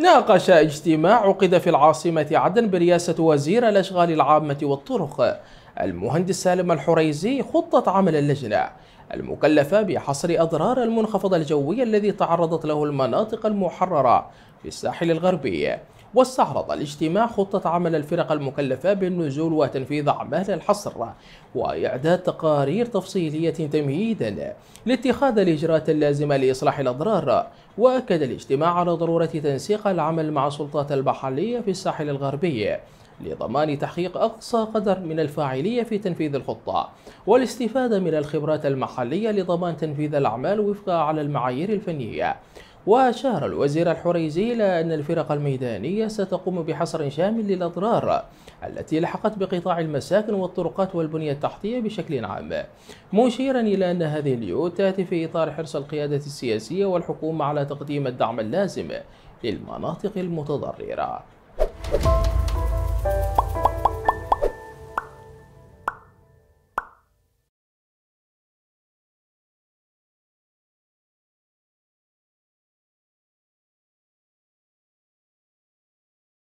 ناقش اجتماع عقد في العاصمة عدن برئاسة وزير الأشغال العامة والطرق المهندس سالم الحريزي خطة عمل اللجنة المكلفة بحصر أضرار المنخفض الجوي الذي تعرضت له المناطق المحررة في الساحل الغربي واستعرض الاجتماع خطة عمل الفرق المكلفة بالنزول وتنفيذ أعمال الحصر وإعداد تقارير تفصيلية تمهيدا لاتخاذ الإجراءات اللازمة لإصلاح الأضرار وأكد الاجتماع على ضرورة تنسيق العمل مع السلطات المحلية في الساحل الغربي لضمان تحقيق أقصى قدر من الفاعلية في تنفيذ الخطة والاستفادة من الخبرات المحلية لضمان تنفيذ الأعمال وفقا على المعايير الفنية وأشار الوزير الحريزي إلى أن الفرق الميدانية ستقوم بحصر شامل للأضرار التي لحقت بقطاع المساكن والطرقات والبنية التحتية بشكل عام مشيرا إلى أن هذه اليوت تأتي في إطار حرص القيادة السياسية والحكومة على تقديم الدعم اللازم للمناطق المتضررة